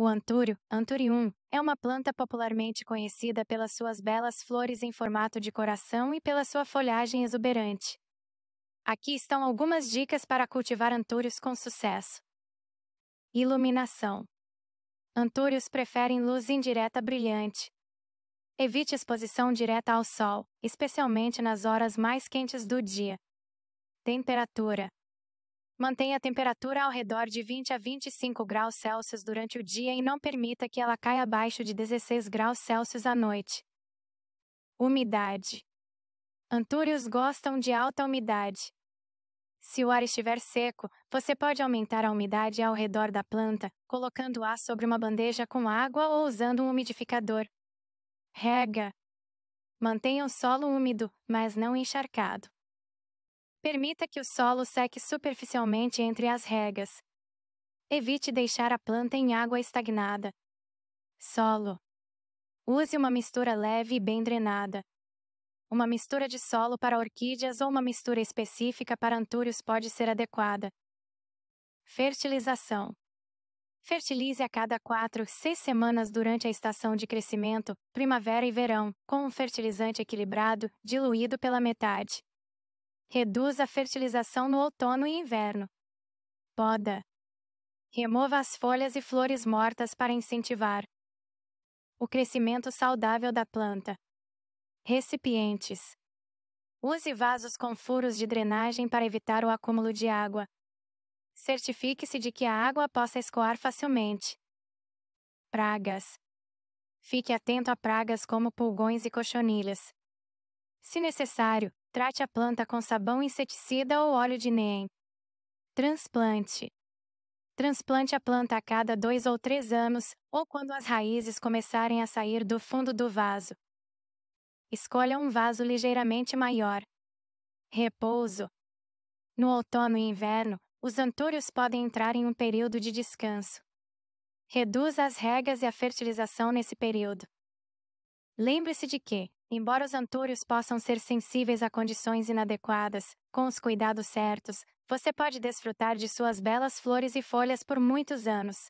O antúrio, anturium, é uma planta popularmente conhecida pelas suas belas flores em formato de coração e pela sua folhagem exuberante. Aqui estão algumas dicas para cultivar antúrios com sucesso. Iluminação. Antúrios preferem luz indireta brilhante. Evite exposição direta ao sol, especialmente nas horas mais quentes do dia. Temperatura. Mantenha a temperatura ao redor de 20 a 25 graus Celsius durante o dia e não permita que ela caia abaixo de 16 graus Celsius à noite. Umidade: Antúrios gostam de alta umidade. Se o ar estiver seco, você pode aumentar a umidade ao redor da planta, colocando-a sobre uma bandeja com água ou usando um umidificador. Rega: Mantenha o solo úmido, mas não encharcado. Permita que o solo seque superficialmente entre as regas. Evite deixar a planta em água estagnada. Solo. Use uma mistura leve e bem drenada. Uma mistura de solo para orquídeas ou uma mistura específica para antúrios pode ser adequada. Fertilização. Fertilize a cada 4, 6 semanas durante a estação de crescimento, primavera e verão, com um fertilizante equilibrado, diluído pela metade. Reduz a fertilização no outono e inverno. Poda. Remova as folhas e flores mortas para incentivar o crescimento saudável da planta. Recipientes. Use vasos com furos de drenagem para evitar o acúmulo de água. Certifique-se de que a água possa escoar facilmente. Pragas. Fique atento a pragas como pulgões e cochonilhas. Se necessário, trate a planta com sabão inseticida ou óleo de NEM. Transplante. Transplante a planta a cada dois ou três anos, ou quando as raízes começarem a sair do fundo do vaso. Escolha um vaso ligeiramente maior. Repouso. No outono e inverno, os antúrios podem entrar em um período de descanso. Reduza as regas e a fertilização nesse período. Lembre-se de que, Embora os antúrios possam ser sensíveis a condições inadequadas, com os cuidados certos, você pode desfrutar de suas belas flores e folhas por muitos anos.